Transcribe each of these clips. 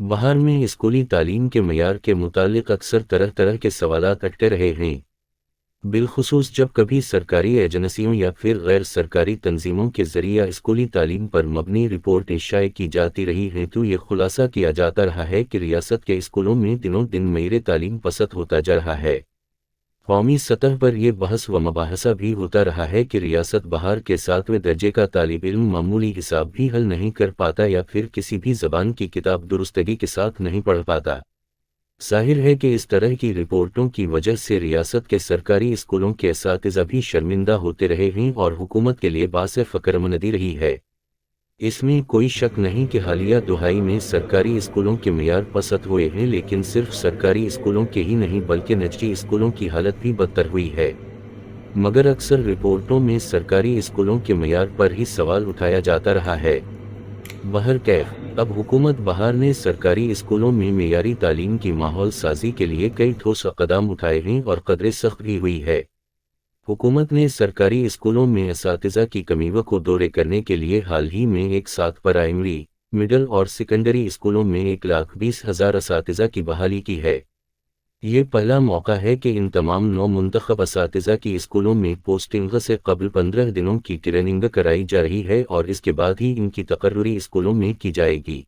बाहर में स्कूली तालीम के मैार के मुतालिक अक्सर तरह तरह के सवाल अटके रहे हैं बिलखसूस जब कभी सरकारी एजेंसियों या फिर गैर सरकारी तंजीमों के जरिए स्कूली तालीम पर मबनी रिपोर्ट शाये की जाती रही है तो ये खुलासा किया जाता रहा है कि रियासत के स्कूलों में दिनों दिन मेरे तालीम पसंद होता जा रहा है कौमी सतह पर यह बहस व मबासा भी होता रहा है कि रियासत बहार के सातवें दर्जे का तालब इम मामूली हिसाब भी हल नहीं कर पाता या फिर किसी भी जबान की किताब दुरुस्तगी के साथ नहीं पढ़ पाता जाहिर है कि इस तरह की रिपोर्टों की वजह से रियासत के सरकारी स्कूलों के इस भी शर्मिंदा होते रहे हैं और हुकूमत के लिए बास फक्रमनदी रही है इसमें कोई शक नहीं कि हालिया दुहाई में सरकारी स्कूलों के मैार पसत हुए हैं लेकिन सिर्फ सरकारी स्कूलों के ही नहीं बल्कि निजी स्कूलों की हालत भी बदतर हुई है मगर अक्सर रिपोर्टों में सरकारी स्कूलों के मैार पर ही सवाल उठाया जाता रहा है बहर कैफ अब हुकूमत बहार ने सरकारी स्कूलों में मैारी तालीम की माहौल साजी के लिए कई ठोस कदम उठाए हैं और कदरे सख्त भी हुई है हुकूमत ने सरकारी स्कूलों में इस की कमी को दौरे करने के लिए हाल ही में एक साथ प्राइमरी मिडल और सेकेंडरी स्कूलों में एक लाख बीस हजार इस की बहाली की है ये पहला मौका है कि इन तमाम नौ मंतखब इस की स्कूलों में पोस्टिंग से कबल पंद्रह दिनों की ट्रेनिंग कराई जा रही है और इसके बाद ही इनकी तकर्री स्कूलों में की जाएगी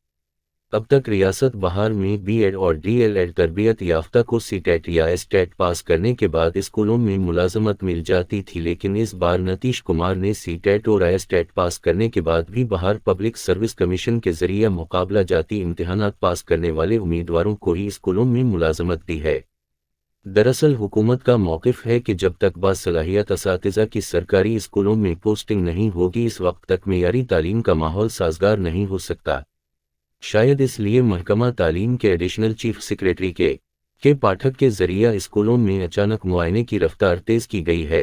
अब तक रियासत बहार में बी एड और डी एल एड तरबियत याफ्ता को सी टेट या एस टेट पास करने के बाद स्कूलों में मुलाजमत मिल जाती थी लेकिन इस बार नतीश कुमार ने सी टेट और एस टेट पास करने के बाद भी बाहर पब्लिक सर्विस कमीशन के जरिए मुकाबला जाती इम्तहान पास करने वाले उम्मीदवारों को ही स्कूलों में मुलाजमत दी है दरअसल हुकूमत का मौकफ है कि जब तक बासलाहियत इस की सरकारी स्कूलों में पोस्टिंग नहीं होगी इस वक्त तक मेयारी तालीम का माहौल साजगार नहीं हो सकता शायद इसलिए महकमा तालीम के एडिशनल चीफ सेक्रेटरी के के पाठक के ज़रिए स्कूलों में अचानक मुआयने की रफ्तार तेज की गई है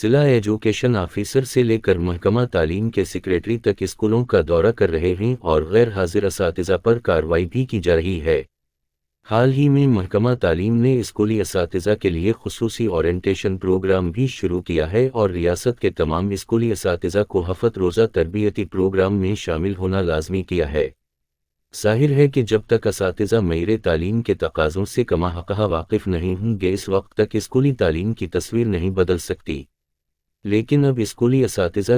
जिला एजुकेशन ऑफिसर से लेकर महकमा तालीम के सेक्रेटरी तक स्कूलों का दौरा कर रहे हैं और गैर हाजिर इस पर कार्रवाई भी की जा रही है हाल ही में महकमा तालीम ने स्कूली इस के लिए खसूसी ऑरेंटेशन प्रोग्राम भी शुरू किया है और रियासत के तमाम स्कूली इस को हफत रोज़ा तरबियती प्रोग्राम में शामिल होना लाजमी किया है जाहिर है कि जब तक इस मेरे तालीम के तकाज़ों से कमा हक वाकिफ़ नहीं होंगे इस वक्त तक स्कूली तालीम की तस्वीर नहीं बदल सकती लेकिन अब स्कूली इस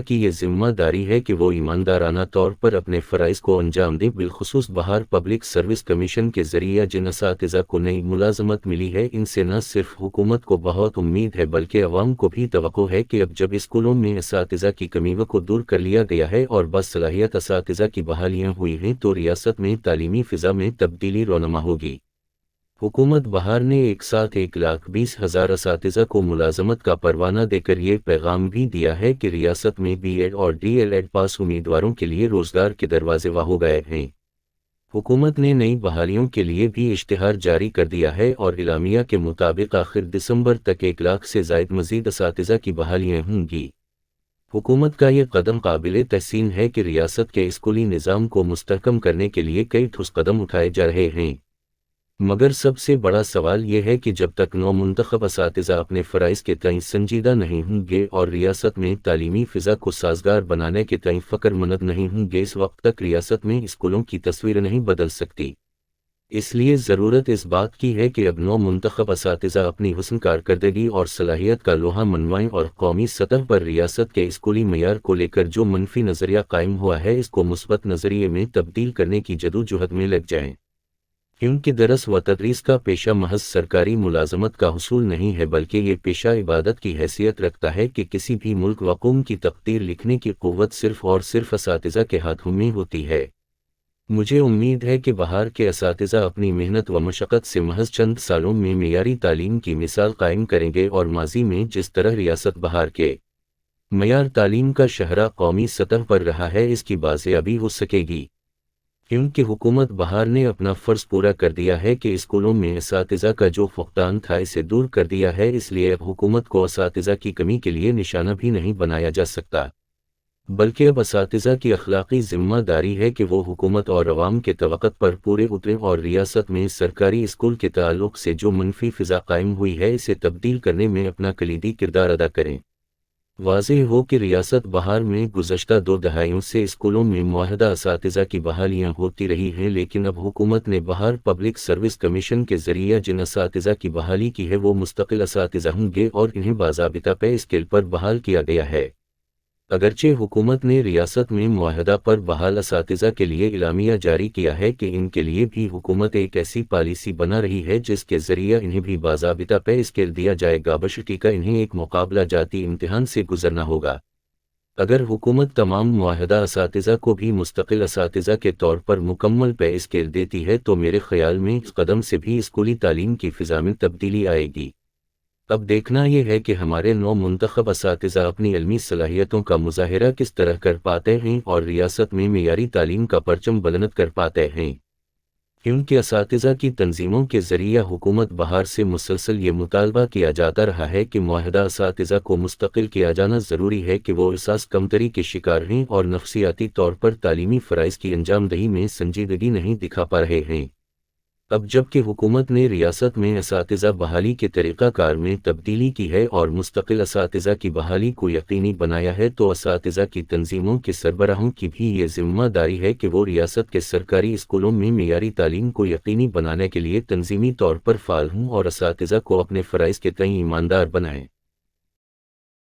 की यह जिम्मेदारी है कि वो ईमानदाराना तौर पर अपने फ़रज़ को अंजाम दें बिलखसूस बाहर पब्लिक सर्विस कमीशन के जरिए जिन इस को नई मुलाजमत मिली है इनसे न सिर्फ हुकूमत को बहुत उम्मीद है बल्कि अवाम को भी तो है कि अब जब स्कूलों में इस की कमी को दूर कर लिया गया है और सलाहियत इस की बहालियाँ हुई हैं तो रियासत में तालीमी फ़िज़ा में तब्दीली रोनमा होगी हुकूमत बहार ने एक साथ एक लाख बीस हजार इस को मुलाजमत का परवाना देकर ये पैगाम भी दिया है कि रियासत में बी एड और डी एल एड पास उम्मीदवारों के लिए रोजगार के दरवाजे वाह हो गए हैं हुकूमत ने नई बहालियों के लिए भी इश्तहार जारी कर दिया है और इलामिया के मुताबिक आखिर दिसंबर तक एक लाख से जायद मजीद इस की बहालियाँ होंगी हुकूमत का यह कदम काबिल तहसीन है कि रियासत के स्कूली निज़ाम को मुस्तकम करने के लिए कई ठोस कदम उठाए जा रहे हैं मगर सबसे बड़ा सवाल यह है कि जब तक नौ मंतखब इस अपने फ़राइज़ के तय संजीदा नहीं होंगे और रियासत में तालीमी फ़िज़ा को साजगार बनाने के तय फ़क्रमंद नहीं होंगे इस वक्त तक रियासत में स्कूलों की तस्वीर नहीं बदल सकती इसलिए ज़रूरत इस बात की है कि अब नौ मंतखब इस अपनी हसन कारकर्दगी और सलाहियत का लोहा मनवाएं और कौमी सतह पर रियासत के स्कूली मैार को लेकर जो मनफी नज़रिया कायम हुआ है इसको मुस्बत नज़रिए में तब्दील करने की जदोजहद में लग जाएँ क्योंकि दरअसल तदरीस का पेशा महज सरकारी मुलाजमत का हसूल नहीं है बल्कि ये पेशा इबादत की हैसियत रखता है कि किसी भी मुल्क वकूम की तकदीर लिखने की क़ुवत सिर्फ और सिर्फ इस के हाथों में होती है मुझे उम्मीद है कि बाहर के इस अपनी मेहनत व मशक्क़त से महज चंद सालों में मीरी तालीम की मिसाल कायम करेंगे और माजी में जिस तरह रियासत बाहर के मैार तालीम का शहरा कौमी सतह पर रहा है इसकी बाज़ें अभी हो सकेगी क्योंकि हुकूमत बहार ने अपना फ़र्ज पूरा कर दिया है कि स्कूलों में इस का जो फुकदान था इसे दूर कर दिया है इसलिए अब हुकूमत को इस की कमी के लिए निशाना भी नहीं बनाया जा सकता बल्कि अब इस की अखलाकी जिम्मेदारी है कि वो हुकूमत और अवाम के तवक़त पर पूरे उतरे और रियासत में सरकारी स्कूल के ताल्लुक से जो मनफी फ़िज़ा कायम हुई है इसे तब्दील करने में अपना कलीदी किरदार अदा करें वाजह हो कि रियासत बहार में गुजशत दो दहाइयों से स्कूलों में माहदा इस की बहालियां होती रही हैं लेकिन अब हुकूमत ने बहार पब्लिक सर्विस कमीशन के जरिए जिन इस की बहाली की है वो मुस्तकिल इस होंगे और इन्हें बाजाबिता पे स्केल पर बहाल किया गया है अगरचे हुकूमत ने रियासत में माहदा पर बहाल इस के लिए इलामिया जारी किया है कि इनके लिए भी हुकूमत एक ऐसी पॉलिसी बना रही है जिसके जरिए इन्हें भी बाजाबिता पे स्केल दिया जाएगा बशकी का इन्हें एक मुकाबला जाती इम्तहान से गुजरना होगा अगर हुकूमत तमाम माहदा इस को भी मुस्तकिल इस के तौर पर मुकम्मल पे स्केल देती है तो मेरे ख्याल में इस कदम से भी स्कूली तालीम की फ़िज़ा में तब्दीली आएगी अब देखना यह है कि हमारे नौ मुंतब इस अपनी इलमी सलाहियतों का मुजाहरा किस तरह कर पाते हैं और रियासत में मीरी तालीम का परचम बलनत कर पाते हैं क्योंकि इस की तनजीमों के ज़रिए हुकूमत बहार से मुसलसल ये मुतालबा किया जाता रहा है कि माहदा इस को मुस्तकिल किया जाना ज़रूरी है कि वो इस कमतरी के शिकार हैं और नफसियाती तौर पर तालीमी फ़राइज़ की अंजामदही में संजीदगी नहीं दिखा पा रहे हैं अब जबकि हुकूमत ने रियासत में इस बहाली के तरीक़ाकार में तब्दीली की है और मुस्तकिल इस की बहाली को यकीनी बनाया है तो इस की तनजीमों के सरबराहों की भी ये जिम्मेदारी है कि वो रियासत के सरकारी स्कूलों में मीरी तालीम को यकीनी बनाने के लिए तनजीमी तौर पर फाल और इस को अपने फ़रज़ के तई ईमानदार बनाएं